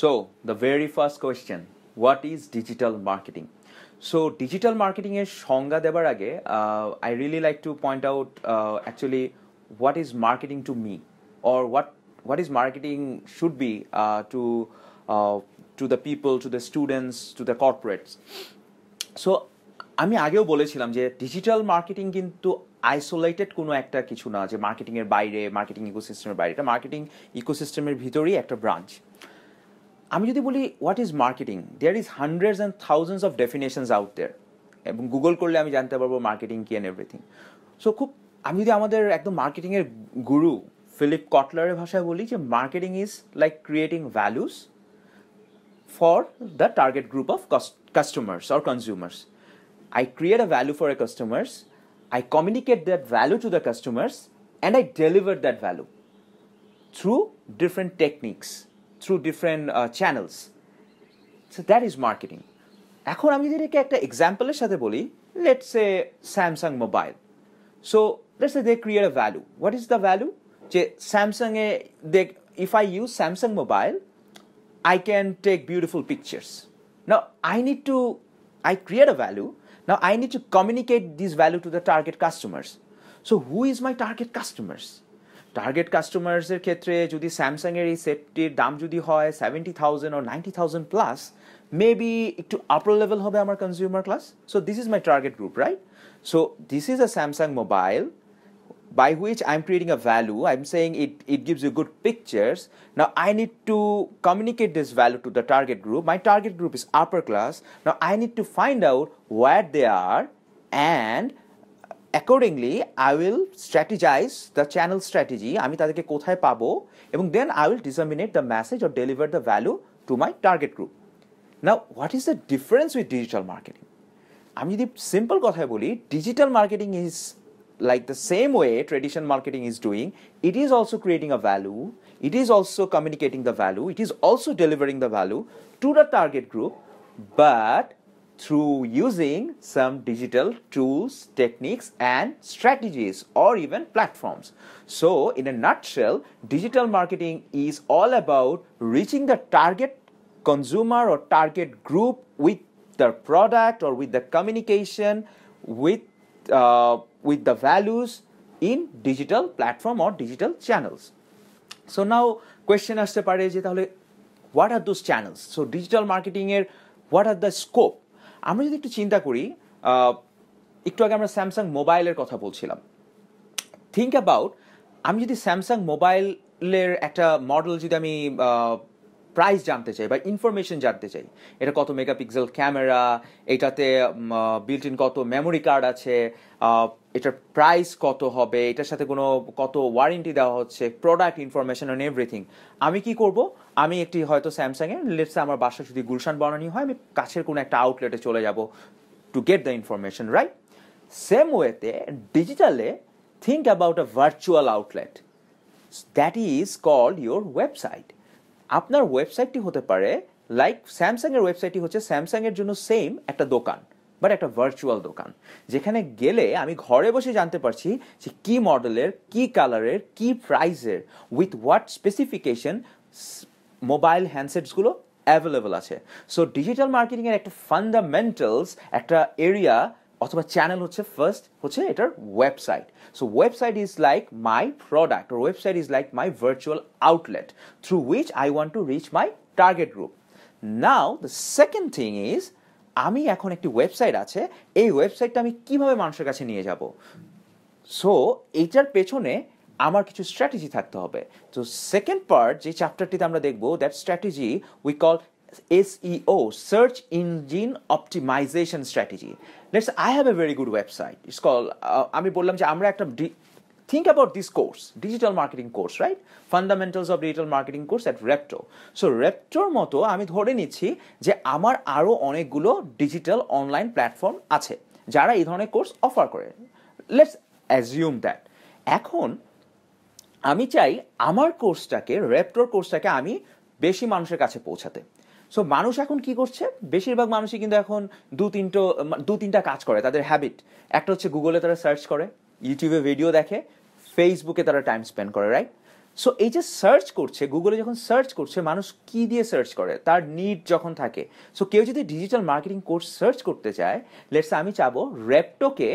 So, the very first question what is digital marketing? So digital মার্কেটিংয়ের সংজ্ঞা দেবার আগে I really like to point out actually what is marketing to me or what what is marketing should be to to the people to the students to the corporates so আমি আগেও বলেছিলাম যে digital marketing কিন্তু isolated কোনো একটা কিছু না যে মার্কেটিংয়ের বাইরে মার্কেটিং ইকোসিস্টেমের বাইরে এটা মার্কেটিং ইকোসিস্টেমের ভিতরেই একটা ব্রাঞ্চ আমি যদি বলি what is marketing there is hundreds and thousands of definitions out there এবং গুগল করলে আমি জানতে পারবো মার্কেটিং কি অ্যান্ড এভরিথিং সো খুব আমি যদি আমাদের একদম মার্কেটিংয়ের গুরু ফিলিপ কটলারের ভাষায় বলি যে marketing is like creating values for the target group of customers or consumers I create a value for a customers I communicate that value to the customers and I deliver that value through different techniques through different uh, channels. So that is marketing. এখন আমি যদি এটাকে একটা এক্সাম্পলের সাথে বলি let's say Samsung mobile so let's say they create a value what is the value যে স্যামসাংয়ে দে if I use Samsung mobile I can take beautiful pictures now I need to I create a value now I need to communicate this value to the target customers so who is my target customers target কাস্টমার্সের ক্ষেত্রে যদি স্যামসাংয়ের এই সেটটির দাম যদি হয় seventy thousand ও ninety thousand plus maybe একটু আপার লেভেল হবে আমার consumer class so this is my target group right so this is a Samsung mobile by which I'm creating a value. I'm saying it, it gives you good pictures. Now I need to communicate this value to the target group. My target group is upper class. Now I need to find out where they are and accordingly I will strategize the channel strategy আমি তাদেরকে কোথায় পাবো এবং then I will disseminate the message or deliver the value to my target group না what is the difference with digital marketing আমি যদি simple কথায় বলি digital marketing is like the same way traditional marketing is doing it is also creating a value it is also communicating the value it is also delivering the value to the target group but through using some digital tools, techniques, and strategies or even platforms. So, in a nutshell, digital marketing is all about reaching the target consumer or target group with their product or with the communication, with, uh, with the values in digital platform or digital channels. So now, question আসতে পারে যে তাহলে what are those channels so digital মার্কেটিংয়ের what are the আমরা যদি একটু চিন্তা করি একটু আগে আমরা স্যামসাং মোবাইলের কথা বলছিলাম থিঙ্ক অ্যাবাউট আমি যদি স্যামসাং মোবাইলের একটা মডেল যদি আমি প্রাইস জানতে চাই বা ইনফরমেশন জানতে চাই এটা কত মেগাপিক্সেল ক্যামেরা এটাতে বিল্ট ইন কত মেমোরি কার্ড আছে এটার প্রাইস কত হবে এটার সাথে কোনো কত ওয়ারেন্টি দেওয়া হচ্ছে প্রোডাক্ট ইনফরমেশন অন এভরিথিং আমি কি করব আমি একটি হয়তো স্যামসাংয়ের লেটসে আমার বাসা যদি গুলশান বনানি হয় আমি কাছের কোনো একটা আউটলেটে চলে যাব to get the information right same ওয়েতে ডিজিটালে think about a virtual outlet that is called your website আপনার ওয়েবসাইটটি হতে পারে লাইক স্যামসাংয়ের ওয়েবসাইটটি হচ্ছে স্যামসাংয়ের জন্য সেম একটা দোকান বাট একটা ভার্চুয়াল দোকান যেখানে গেলে আমি ঘরে বসে জানতে পারছি যে কী মডেলের কী কালারের কী প্রাইসের উইথ হোয়াট স্পেসিফিকেশন মোবাইল হ্যান্ডসেটসগুলো অ্যাভেলেবল আছে সো ডিজিটাল মার্কেটিংয়ের একটা ফান্ডামেন্টালস একটা এরিয়া অথবা চ্যানেল হচ্ছে ফার্স্ট হচ্ছে এটার website so website is like my product or website is like my virtual outlet through which I want to reach my target group now the second thing is আমি এখন একটি website আছে এই ওয়েবসাইটটা আমি কিভাবে মানুষের কাছে নিয়ে যাব সো এইটার পেছনে আমার কিছু স্ট্র্যাটেজি থাকতে হবে তো সেকেন্ড পার্ট যে চ্যাপ্টারটিতে আমরা দেখবো that strategy we call SEO search engine optimization strategy let's I have a very good website is call আমি বললাম যে আমরা একটা think about this course digital marketing course right fundamentals of digital marketing course at Repto so রেপ্টোর মতো আমি ধরে নিচ্ছি যে আমার আরও অনেকগুলো ডিজিটাল অনলাইন প্ল্যাটফর্ম আছে যারা এই ধরনের কোর্স অফার করে লেটস অ্যাজিউম দ্যাট এখন আমি চাই আমার কোর্সটাকে র্যাপটোর কোর্সটাকে আমি বেশি মানুষের কাছে পৌঁছাতে সো মানুষ এখন কি করছে বেশিরভাগ মানুষই কিন্তু এখন দু তিনটো দু তিনটা কাজ করে তাদের হ্যাবিট একটা হচ্ছে গুগলে তারা সার্চ করে ইউটিউবে ভিডিও দেখে ফেসবুকে তারা টাইম স্পেন্ড করে রাইট সো এই যে সার্চ করছে গুগলে যখন সার্চ করছে মানুষ কি দিয়ে সার্চ করে তার নিড যখন থাকে সো কেউ যদি ডিজিটাল মার্কেটিং কোর্স সার্চ করতে চায় লেটস আমি চাবো র্যাপটোকে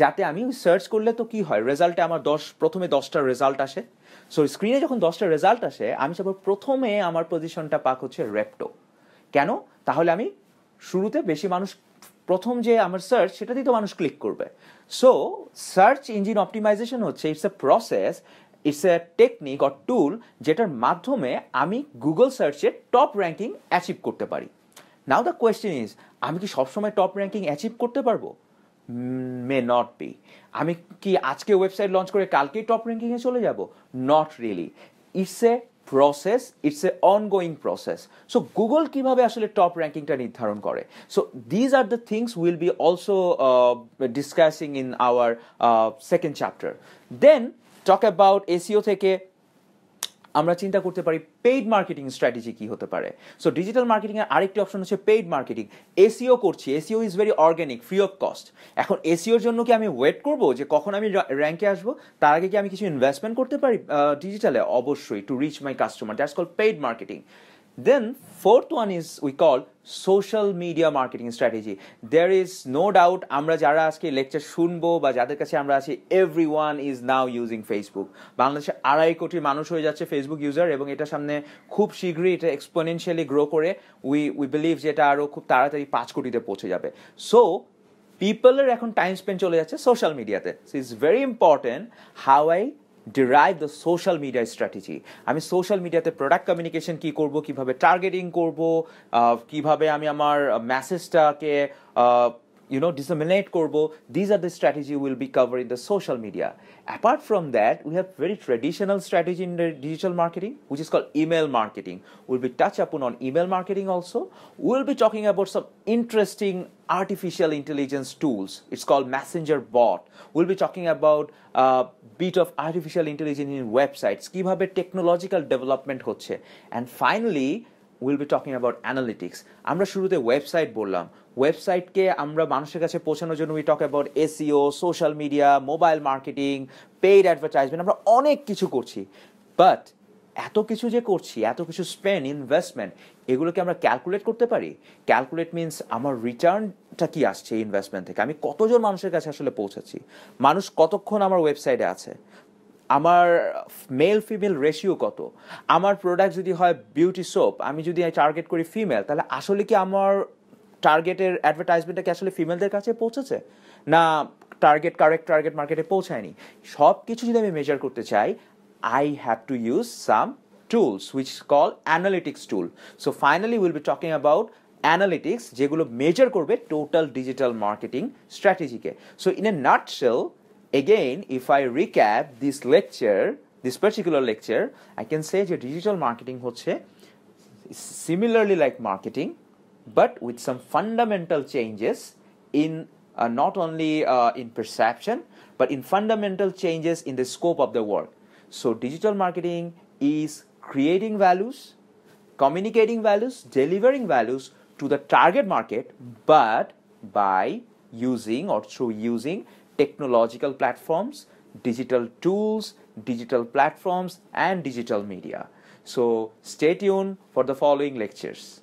যাতে আমি সার্চ করলে তো কি হয় রেজাল্টে আমার দশ প্রথমে দশটা রেজাল্ট আসে সো স্ক্রিনে যখন দশটা রেজাল্ট আসে আমি চাবো প্রথমে আমার পজিশনটা পাক হচ্ছে র্যাপটো কেন তাহলে আমি শুরুতে বেশি মানুষ প্রথম যে আমার সার্চ সেটাতেই তো মানুষ ক্লিক করবে সো সার্চ ইঞ্জিন অপটিমাইজেশন হচ্ছে it's a process it's a technique or tool যেটার মাধ্যমে আমি গুগল সার্চে টপ র্যাঙ্কিং অ্যাচিভ করতে পারি নাও দ্য কোয়েশ্চেন ইজ আমি কি সবসময় টপ র্যাঙ্কিং অ্যাচিভ করতে পারবো মে নট বি আমি কি আজকে ওয়েবসাইট লঞ্চ করে কালকেই টপ র্যাঙ্কিংয়ে চলে যাব not really it's a process it's a ongoing process so Google কীভাবে আসলে টপ র্যাঙ্কিংটা নির্ধারণ করে so these are the things will be also discussing in our second chapter then talk about SEO থেকে আমরা চিন্তা করতে পারি পেইড মার্কেটিং স্ট্র্যাটেজি কি হতে পারে সো ডিজিটাল মার্কেটিংয়ের আরেকটি অপশন হচ্ছে পেইড মার্কেটিং এসিও করছি SEO is very organic free of cost এখন e এসিওর জন্য কি আমি ওয়েট করব যে কখন আমি র্যাঙ্কে আসবো তার আগে কি আমি কিছু ইনভেস্টমেন্ট করতে পারি ডিজিটালে অবশ্যই to reach my customer that's call paid marketing Then fourth one is we call social media marketing strategy there is no doubt আমরা যারা আজকে লেকচার শুনবো বা যাদের কাছে আমরা আছি everyone is now using Facebook বাংলাদেশে আড়াই কোটি মানুষ হয়ে যাচ্ছে ফেসবুক ইউজার এবং এটা সামনে খুব শীঘ্রই এটা এক্সপোনেনশিয়ালি গ্রো করে উই উই বিলিভ যে এটা আরও খুব তাড়াতাড়ি পাঁচ কোটিতে পৌঁছে যাবে সো পিপলের এখন টাইম স্পেন্ড চলে যাচ্ছে সোশ্যাল মিডিয়াতে so it's very important how I derive the social media strategy আমি সোশ্যাল মিডিয়াতে প্রোডাক্ট কমিউনিকেশন কী করব কিভাবে টার্গেটিং করব কিভাবে আমি আমার মেসেজটাকে you know disseminate করব these are the strategy we'll be covering the social media apart from that we have very traditional strategy in the digital marketing which is called email marketing we'll be touch upon on email marketing also we'll be talking about some interesting artificial intelligence tools it's called messenger bot we'll be talking about a bit of artificial intelligence in websites কিভাবে technological development hoche. and finally will be talking about analytics আমরা শুরুতে website বললাম ওয়েবসাইটকে আমরা মানুষের কাছে পৌঁছানোর জন্য we talk about SEO social media mobile marketing paid advertisement আমরা অনেক কিছু করছি বাট এত কিছু যে করছি এত কিছু স্পেন্ড ইনভেস্টমেন্ট এগুলোকে আমরা ক্যালকুলেট করতে পারি ক্যালকুলেট মিনস আমার রিটার্নটা কি আসছে ইনভেস্টমেন্ট থেকে আমি কতজন মানুষের কাছে আসলে পৌঁছাচ্ছি মানুষ কতক্ষণ আমার ওয়েবসাইটে আছে আমার মেল ফিমেল রেশিও কত আমার প্রোডাক্ট যদি হয় বিউটি সোপ আমি যদি টার্গেট করি ফিমেল তাহলে আসলে কি আমার টার্গেটের অ্যাডভার্টাইজমেন্টটা কি আসলে ফিমেলদের কাছে পৌঁছেছে না টার্গেট কারেক্ট টার্গেট মার্কেটে পৌঁছায়নি সব কিছু যদি আমি মেজার করতে চাই I have to use some tools which call analytics tool so finally will be talking about analytics যেগুলো মেজার করবে টোটাল ডিজিটাল মার্কেটিং স্ট্র্যাটেজিকে so in a nutshell Again, if I recap this lecture, this particular lecture, I can say that digital marketing is similarly like marketing but with some fundamental changes in uh, not only uh, in perception but in fundamental changes in the scope of the work. So digital marketing is creating values, communicating values, delivering values to the target market but by using or through using technological platforms, digital tools, digital platforms, and digital media. So stay tuned for the following lectures.